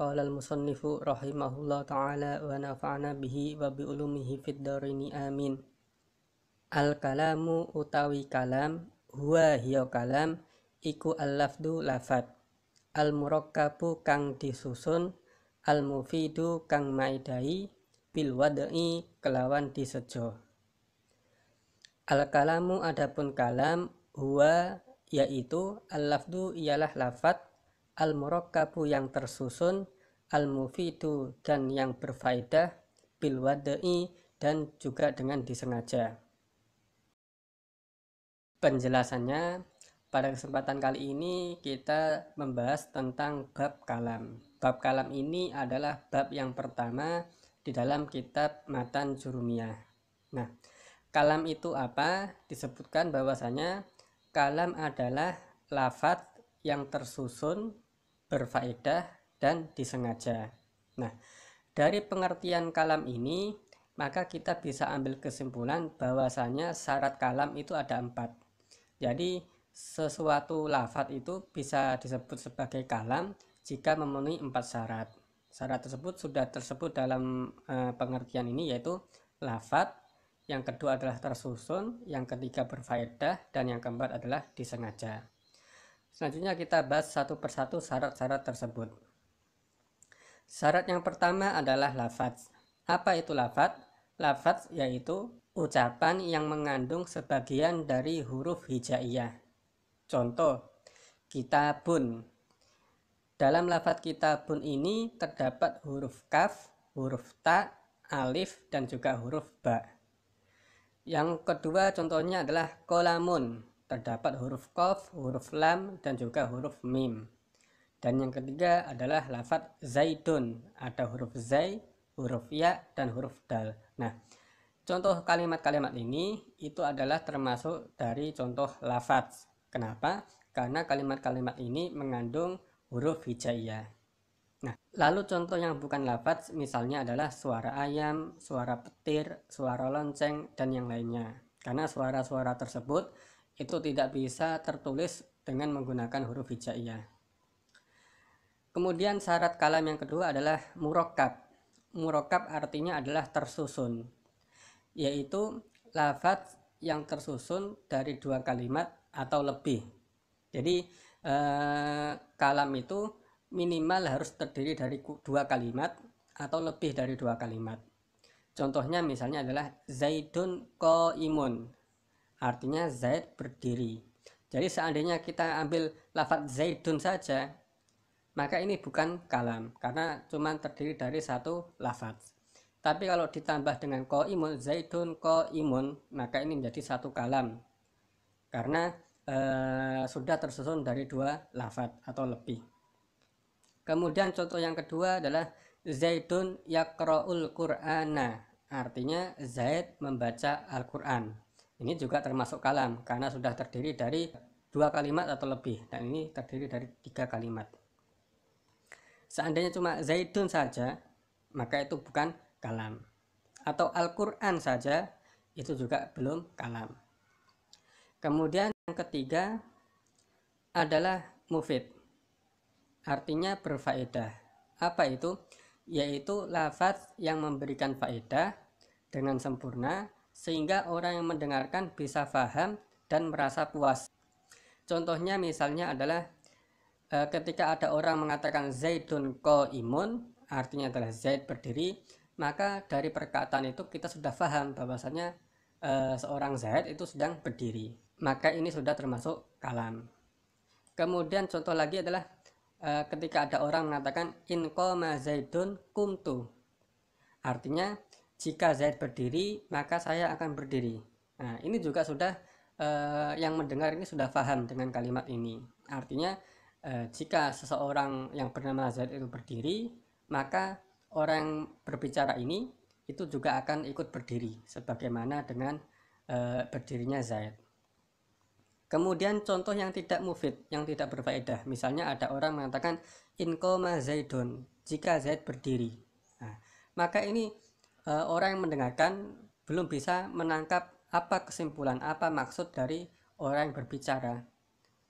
قال المصنف رحمه الله تعالى ونفعنا به وبعلومه في amin." Al-Kalamu utawi kalam huwa hiya kalam iku al-lafdu lafad al-murakkabu kang disusun al-mufidu kang maidai bil wada'i kelawan disejo al-kalamu adapun kalam huwa yaitu al-lafdu ialah lafad al-murakkabu yang tersusun, al-mufidu dan yang berfaedah, bil wada'i dan juga dengan disengaja. Penjelasannya, pada kesempatan kali ini kita membahas tentang bab kalam. Bab kalam ini adalah bab yang pertama di dalam kitab Matan Jurumiyah. Nah, kalam itu apa? Disebutkan bahwasanya kalam adalah lafat yang tersusun berfaedah, dan disengaja. Nah, dari pengertian kalam ini, maka kita bisa ambil kesimpulan bahwasanya syarat kalam itu ada empat. Jadi, sesuatu lafat itu bisa disebut sebagai kalam jika memenuhi empat syarat. Syarat tersebut sudah tersebut dalam e, pengertian ini yaitu lafat, yang kedua adalah tersusun, yang ketiga berfaedah, dan yang keempat adalah disengaja. Selanjutnya kita bahas satu persatu syarat-syarat tersebut. Syarat yang pertama adalah lafadz. Apa itu lafadz? Lafadz yaitu ucapan yang mengandung sebagian dari huruf hijaiyah. Contoh, kita kitabun. Dalam kita kitabun ini terdapat huruf kaf, huruf ta, alif, dan juga huruf ba. Yang kedua contohnya adalah kolamun terdapat huruf kof, huruf lam, dan juga huruf mim. Dan yang ketiga adalah lafat zaitun, ada huruf zai, huruf ya, dan huruf dal. Nah, contoh kalimat-kalimat ini itu adalah termasuk dari contoh lafat. Kenapa? Karena kalimat-kalimat ini mengandung huruf hijaiyah. Nah, lalu contoh yang bukan lafat misalnya adalah suara ayam, suara petir, suara lonceng, dan yang lainnya. Karena suara-suara tersebut itu tidak bisa tertulis dengan menggunakan huruf hijaiyah. Kemudian syarat kalam yang kedua adalah murokab. Murokab artinya adalah tersusun, yaitu lafat yang tersusun dari dua kalimat atau lebih. Jadi eh, kalam itu minimal harus terdiri dari dua kalimat atau lebih dari dua kalimat. Contohnya misalnya adalah Zaidun ko imun artinya Zaid berdiri. Jadi seandainya kita ambil lafat Zaidun saja, maka ini bukan kalam karena cuma terdiri dari satu lafat. Tapi kalau ditambah dengan ko imun Zaidun ko imun, maka ini menjadi satu kalam karena e, sudah tersusun dari dua lafat atau lebih. Kemudian contoh yang kedua adalah Zaidun yakroul Qur'ana, artinya Zaid membaca Al-Qur'an. Ini juga termasuk kalam karena sudah terdiri dari dua kalimat atau lebih dan ini terdiri dari tiga kalimat. Seandainya cuma Zaidun saja, maka itu bukan kalam. Atau Al-Quran saja, itu juga belum kalam. Kemudian yang ketiga adalah mufid. Artinya berfaedah. Apa itu? Yaitu lafaz yang memberikan faedah dengan sempurna sehingga orang yang mendengarkan bisa faham dan merasa puas. Contohnya misalnya adalah e, ketika ada orang mengatakan Zaidun ko imun, artinya adalah Zaid berdiri, maka dari perkataan itu kita sudah faham bahwasanya e, seorang Zaid itu sedang berdiri. Maka ini sudah termasuk kalam. Kemudian contoh lagi adalah e, ketika ada orang mengatakan in ko ma Zaidun kumtu. Artinya jika Z berdiri maka saya akan berdiri nah ini juga sudah eh, yang mendengar ini sudah paham dengan kalimat ini artinya eh, jika seseorang yang bernama Z itu berdiri maka orang berbicara ini itu juga akan ikut berdiri sebagaimana dengan eh, berdirinya Z Kemudian contoh yang tidak mufid, yang tidak berfaedah. Misalnya ada orang mengatakan inkoma koma zaidun, jika zaid berdiri. Nah, maka ini Eh, orang yang mendengarkan belum bisa menangkap apa kesimpulan apa maksud dari orang yang berbicara.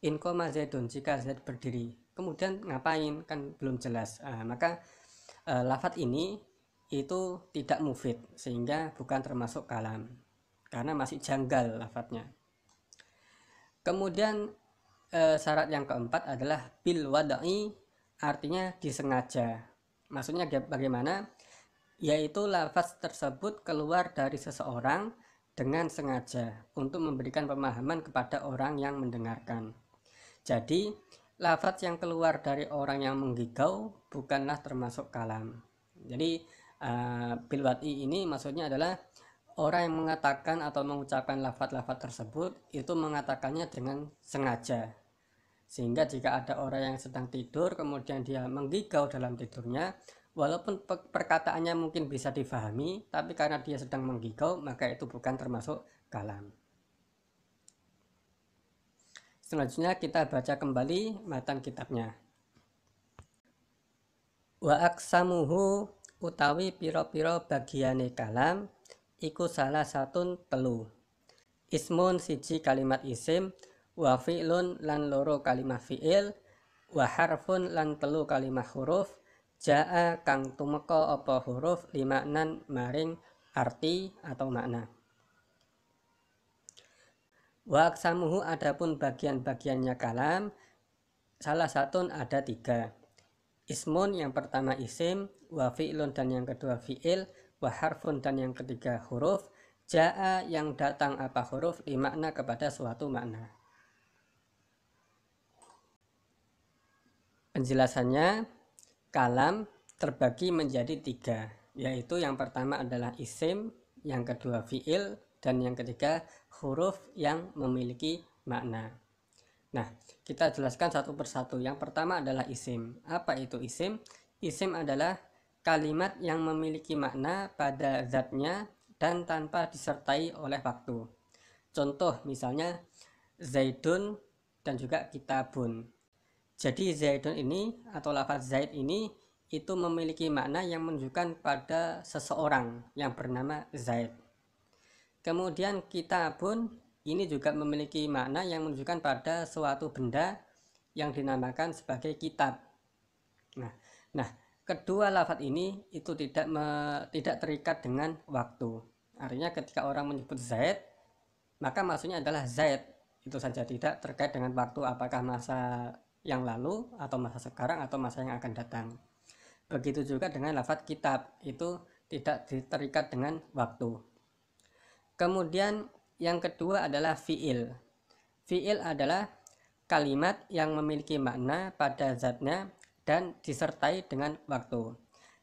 In koma zedun, jika berdiri. Kemudian ngapain kan belum jelas. Uh, maka uh, eh, lafat ini itu tidak mufid sehingga bukan termasuk kalam karena masih janggal lafatnya. Kemudian e, syarat yang keempat adalah bil wada'i artinya disengaja. Maksudnya bagaimana? yaitu lafaz tersebut keluar dari seseorang dengan sengaja untuk memberikan pemahaman kepada orang yang mendengarkan. Jadi, lafaz yang keluar dari orang yang menggigau bukanlah termasuk kalam. Jadi, uh, bilwati ini maksudnya adalah orang yang mengatakan atau mengucapkan lafaz-lafaz tersebut itu mengatakannya dengan sengaja. Sehingga jika ada orang yang sedang tidur kemudian dia menggigau dalam tidurnya, Walaupun perkataannya mungkin bisa difahami, tapi karena dia sedang menggigau, maka itu bukan termasuk kalam. Selanjutnya kita baca kembali matan kitabnya. Wa aksamuhu utawi piro-piro bagiane kalam iku salah satu telu. Ismun siji kalimat isim, wa fi'lun lan loro kalimat fi'il, wa harfun lan telu kalimat huruf, Ja'a kang tumeka apa huruf limanan maring arti atau makna. Wa aksamuhu adapun bagian-bagiannya kalam, salah satu ada tiga. Ismun yang pertama isim, wa fi'lun dan yang kedua fi'il, wa harfun dan yang ketiga huruf, ja'a yang datang apa huruf limakna kepada suatu makna. Penjelasannya, Kalam terbagi menjadi tiga, yaitu yang pertama adalah isim, yang kedua fiil, dan yang ketiga huruf yang memiliki makna. Nah, kita jelaskan satu persatu. Yang pertama adalah isim. Apa itu isim? Isim adalah kalimat yang memiliki makna pada zatnya dan tanpa disertai oleh waktu. Contoh misalnya Zaidun dan juga kitabun. Jadi zaidun ini atau lafaz zaid ini itu memiliki makna yang menunjukkan pada seseorang yang bernama Zaid. Kemudian kita pun ini juga memiliki makna yang menunjukkan pada suatu benda yang dinamakan sebagai kitab. Nah, nah kedua lafat ini itu tidak me, tidak terikat dengan waktu. Artinya ketika orang menyebut Zaid, maka maksudnya adalah Zaid itu saja tidak terkait dengan waktu apakah masa yang lalu atau masa sekarang atau masa yang akan datang. Begitu juga dengan lafat kitab, itu tidak diterikat dengan waktu. Kemudian yang kedua adalah fi'il. Fi'il adalah kalimat yang memiliki makna pada zatnya dan disertai dengan waktu.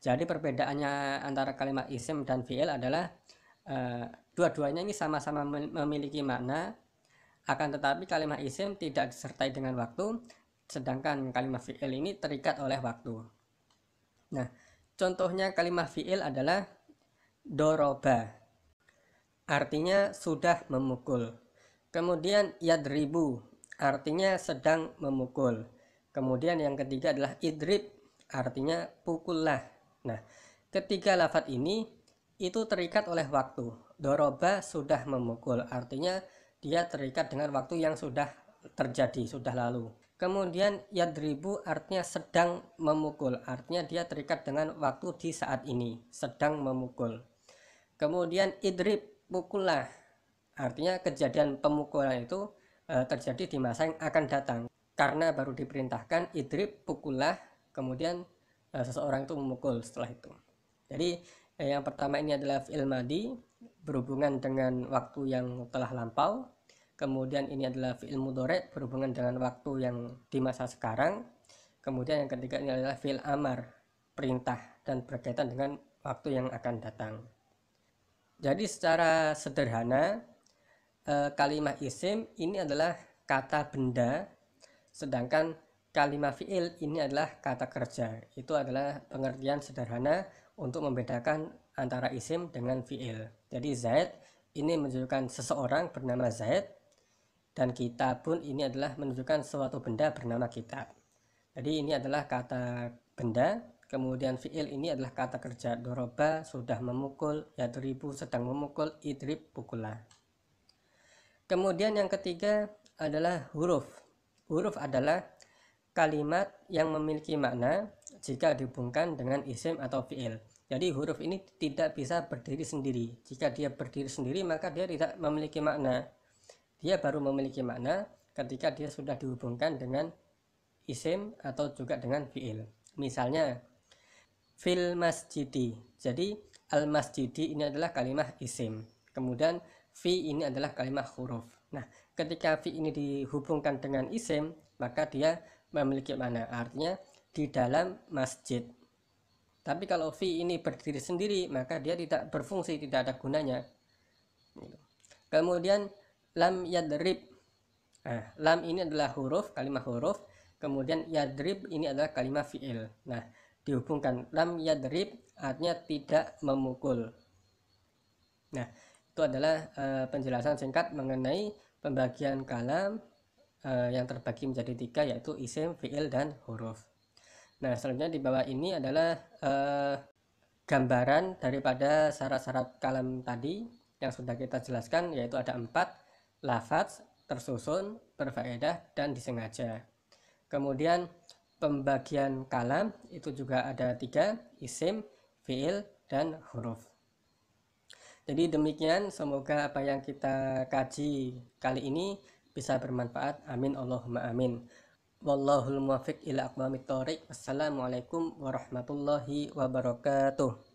Jadi perbedaannya antara kalimat isim dan fi'il adalah uh, dua-duanya ini sama-sama memiliki makna akan tetapi kalimat isim tidak disertai dengan waktu sedangkan kalimat fi'il ini terikat oleh waktu. Nah, contohnya kalimat fi'il adalah doroba. Artinya sudah memukul. Kemudian yadribu, artinya sedang memukul. Kemudian yang ketiga adalah idrib, artinya pukullah. Nah, ketiga lafat ini itu terikat oleh waktu. Doroba sudah memukul, artinya dia terikat dengan waktu yang sudah terjadi, sudah lalu. Kemudian yadribu artinya sedang memukul, artinya dia terikat dengan waktu di saat ini, sedang memukul. Kemudian idrib pukullah, artinya kejadian pemukulan itu e, terjadi di masa yang akan datang. Karena baru diperintahkan idrib pukullah, kemudian e, seseorang itu memukul setelah itu. Jadi e, yang pertama ini adalah fi'il berhubungan dengan waktu yang telah lampau kemudian ini adalah fi'il mudoret berhubungan dengan waktu yang di masa sekarang kemudian yang ketiga ini adalah fi'il amar perintah dan berkaitan dengan waktu yang akan datang jadi secara sederhana eh, kalimat isim ini adalah kata benda sedangkan kalimat fi'il ini adalah kata kerja itu adalah pengertian sederhana untuk membedakan antara isim dengan fi'il jadi Zaid ini menunjukkan seseorang bernama Zaid dan pun ini adalah menunjukkan suatu benda bernama kitab. Jadi ini adalah kata benda, kemudian fiil ini adalah kata kerja doroba sudah memukul, yadribu sedang memukul, idrib pukula. Kemudian yang ketiga adalah huruf. Huruf adalah kalimat yang memiliki makna jika dihubungkan dengan isim atau fiil. Jadi huruf ini tidak bisa berdiri sendiri. Jika dia berdiri sendiri maka dia tidak memiliki makna dia baru memiliki makna ketika dia sudah dihubungkan dengan isim atau juga dengan fiil. Misalnya fil masjidi. Jadi al masjidi ini adalah kalimat isim. Kemudian fi ini adalah kalimat huruf. Nah, ketika fi ini dihubungkan dengan isim, maka dia memiliki makna artinya di dalam masjid. Tapi kalau fi ini berdiri sendiri, maka dia tidak berfungsi, tidak ada gunanya. Gitu. Kemudian lam yadrib nah, lam ini adalah huruf kalimat huruf kemudian yadrib ini adalah kalimat fiil nah dihubungkan lam yadrib artinya tidak memukul nah itu adalah e, penjelasan singkat mengenai pembagian kalam e, yang terbagi menjadi tiga yaitu isim fiil dan huruf nah selanjutnya di bawah ini adalah e, gambaran daripada syarat-syarat kalam tadi yang sudah kita jelaskan yaitu ada empat lafaz tersusun, berfaedah, dan disengaja. Kemudian pembagian kalam itu juga ada tiga, isim, fiil, dan huruf. Jadi demikian, semoga apa yang kita kaji kali ini bisa bermanfaat. Amin Allahumma amin. Wallahul muwafiq ila aqwamit thoriq. Wassalamualaikum warahmatullahi wabarakatuh.